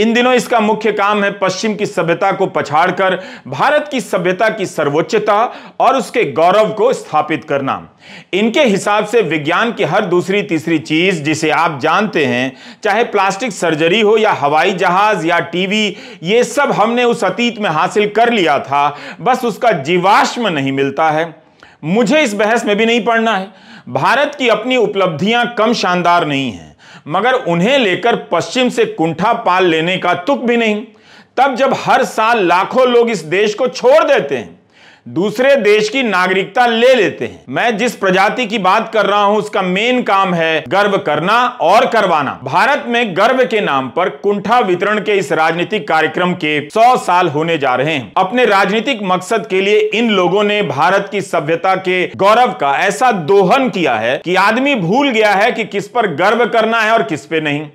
इन दिनों इसका मुख्य काम है पश्चिम की सभ्यता को पछाड़कर भारत की सभ्यता की सर्वोच्चता और उसके गौरव को स्थापित करना इनके हिसाब से विज्ञान की हर दूसरी तीसरी चीज जिसे आप जानते हैं चाहे प्लास्टिक सर्जरी हो या हवाई जहाज या टीवी ये सब हमने उस अतीत में हासिल कर लिया था बस उसका जीवाश्म नहीं मिलता है मुझे इस बहस में भी नहीं पढ़ना है भारत की अपनी उपलब्धियां कम शानदार नहीं है मगर उन्हें लेकर पश्चिम से कुंठा पाल लेने का तुक भी नहीं तब जब हर साल लाखों लोग इस देश को छोड़ देते हैं दूसरे देश की नागरिकता ले लेते हैं मैं जिस प्रजाति की बात कर रहा हूं उसका मेन काम है गर्व करना और करवाना भारत में गर्व के नाम पर कुंठा वितरण के इस राजनीतिक कार्यक्रम के 100 साल होने जा रहे हैं अपने राजनीतिक मकसद के लिए इन लोगों ने भारत की सभ्यता के गौरव का ऐसा दोहन किया है कि आदमी भूल गया है कि किस पर गर्व करना है और किस पे नहीं